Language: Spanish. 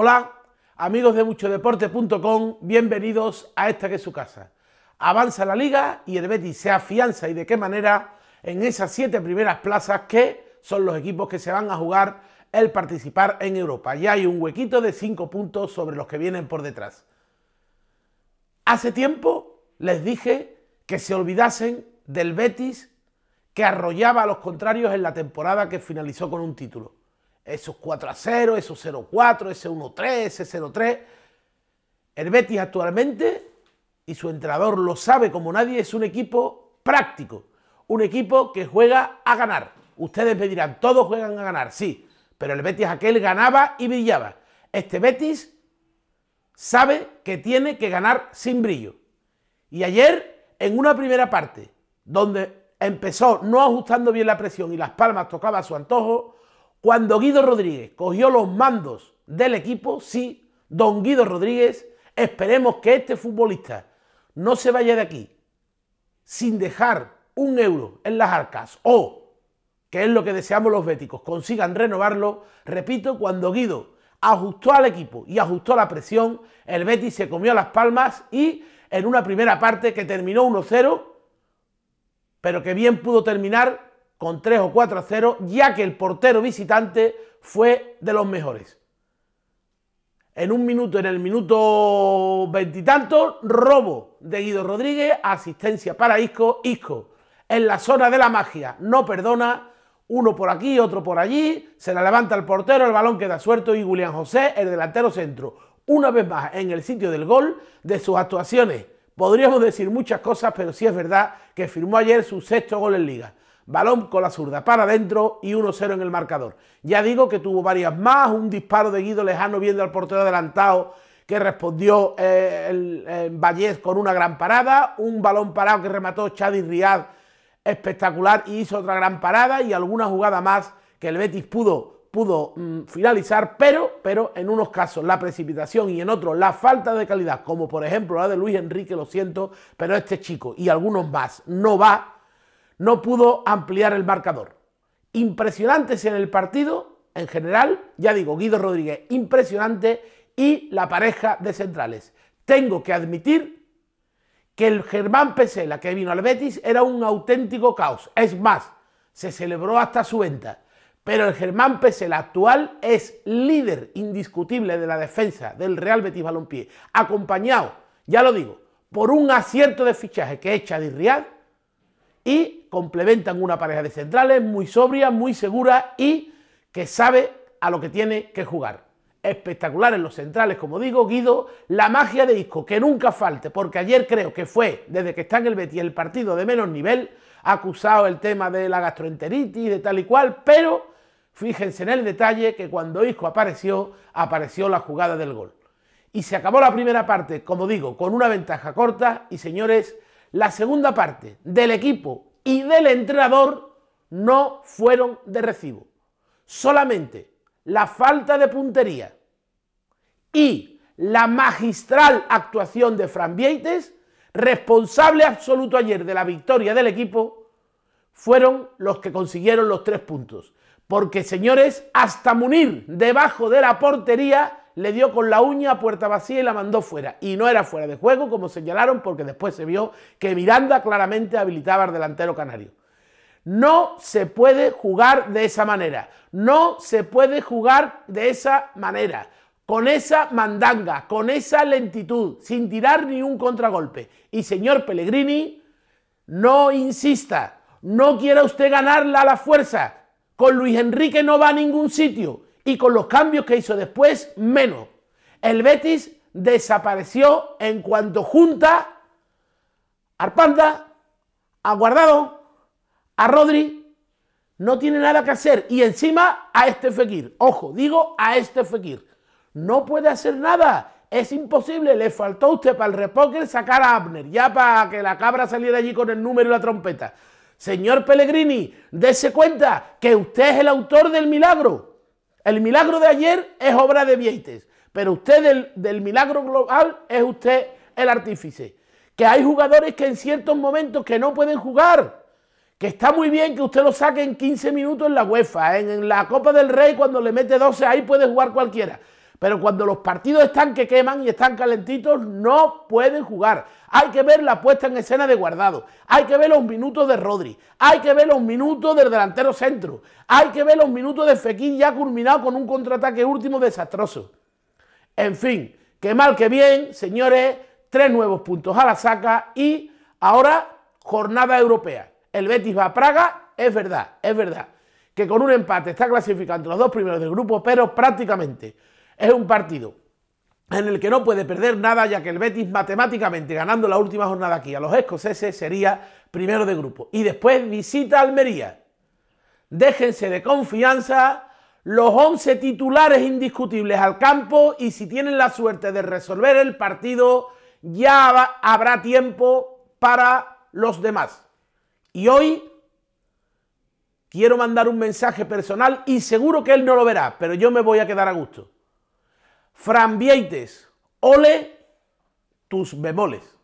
Hola, amigos de muchodeporte.com, bienvenidos a esta que es su casa. Avanza la liga y el Betis se afianza y de qué manera en esas siete primeras plazas que son los equipos que se van a jugar el participar en Europa. Ya hay un huequito de cinco puntos sobre los que vienen por detrás. Hace tiempo les dije que se olvidasen del Betis que arrollaba a los contrarios en la temporada que finalizó con un título esos 4 a 0, esos 0 4, ese 1 3, ese 0 3. El Betis actualmente, y su entrenador lo sabe como nadie, es un equipo práctico, un equipo que juega a ganar. Ustedes me dirán, todos juegan a ganar, sí, pero el Betis aquel ganaba y brillaba. Este Betis sabe que tiene que ganar sin brillo. Y ayer, en una primera parte, donde empezó no ajustando bien la presión y Las Palmas tocaba a su antojo, cuando Guido Rodríguez cogió los mandos del equipo, sí, don Guido Rodríguez, esperemos que este futbolista no se vaya de aquí sin dejar un euro en las arcas o, que es lo que deseamos los béticos, consigan renovarlo. Repito, cuando Guido ajustó al equipo y ajustó la presión, el Betis se comió las palmas y en una primera parte que terminó 1-0, pero que bien pudo terminar con 3 o 4 a 0, ya que el portero visitante fue de los mejores. En un minuto, en el minuto veintitantos, robo de Guido Rodríguez, asistencia para Isco, Isco en la zona de la magia, no perdona, uno por aquí, otro por allí, se la levanta el portero, el balón queda suelto y Julián José, el delantero centro, una vez más en el sitio del gol de sus actuaciones. Podríamos decir muchas cosas, pero sí es verdad que firmó ayer su sexto gol en liga balón con la zurda para adentro y 1-0 en el marcador. Ya digo que tuvo varias más, un disparo de Guido Lejano viendo al portero adelantado que respondió eh, el, eh, Vallés con una gran parada, un balón parado que remató Chadi Riad espectacular y hizo otra gran parada y alguna jugada más que el Betis pudo, pudo mm, finalizar, pero, pero en unos casos la precipitación y en otros la falta de calidad, como por ejemplo la de Luis Enrique, lo siento, pero este chico y algunos más no va no pudo ampliar el marcador. Impresionantes en el partido, en general, ya digo, Guido Rodríguez, impresionante, y la pareja de centrales. Tengo que admitir que el Germán Pesela que vino al Betis era un auténtico caos. Es más, se celebró hasta su venta. Pero el Germán Pesela actual es líder indiscutible de la defensa del Real Betis Balompié, acompañado, ya lo digo, por un acierto de fichaje que echa de Rial y complementan una pareja de centrales muy sobria, muy segura y que sabe a lo que tiene que jugar. Espectacular en los centrales, como digo, Guido, la magia de Isco, que nunca falte, porque ayer creo que fue, desde que está en el Betis, el partido de menos nivel, acusado el tema de la gastroenteritis, de tal y cual, pero fíjense en el detalle que cuando Isco apareció, apareció la jugada del gol. Y se acabó la primera parte, como digo, con una ventaja corta y señores, la segunda parte del equipo y del entrenador no fueron de recibo. Solamente la falta de puntería y la magistral actuación de Fran responsable absoluto ayer de la victoria del equipo, fueron los que consiguieron los tres puntos. Porque, señores, hasta Munir, debajo de la portería, le dio con la uña a puerta vacía y la mandó fuera. Y no era fuera de juego, como señalaron, porque después se vio que Miranda claramente habilitaba al delantero canario. No se puede jugar de esa manera. No se puede jugar de esa manera. Con esa mandanga, con esa lentitud, sin tirar ni un contragolpe. Y señor Pellegrini, no insista. No quiera usted ganarla a la fuerza. Con Luis Enrique no va a ningún sitio y con los cambios que hizo después, menos. El Betis desapareció en cuanto junta a Arpanda, a Guardado, a Rodri. No tiene nada que hacer. Y encima a este Fekir. Ojo, digo a este Fekir. No puede hacer nada. Es imposible. Le faltó a usted para el repóquer sacar a Abner. Ya para que la cabra saliera allí con el número y la trompeta. Señor Pellegrini, dése cuenta que usted es el autor del milagro. El milagro de ayer es obra de Vieites, pero usted del, milagro global es usted el artífice. Que hay jugadores que en ciertos momentos que no pueden jugar, que está muy bien que usted lo saque en 15 minutos en la UEFA, en, en la Copa del Rey cuando le mete 12, ahí puede jugar cualquiera. Pero cuando los partidos están que queman y están calentitos, no pueden jugar. Hay que ver la puesta en escena de guardado. Hay que ver los minutos de Rodri. Hay que ver los minutos del delantero centro. Hay que ver los minutos de Fekir ya culminado con un contraataque último desastroso. En fin, que mal que bien, señores, tres nuevos puntos a la saca y ahora jornada europea. El Betis va a Praga, es verdad, es verdad, que con un empate está clasificando los dos primeros del grupo, pero prácticamente es un partido en el que no puede perder nada, ya que el Betis matemáticamente ganando la última jornada aquí a los escoceses sería primero de grupo. Y después visita Almería. Déjense de confianza los 11 titulares indiscutibles al campo y si tienen la suerte de resolver el partido, ya habrá tiempo para los demás. Y hoy quiero mandar un mensaje personal y seguro que él no lo verá, pero yo me voy a quedar a gusto. Frambieites, ole tus bemoles.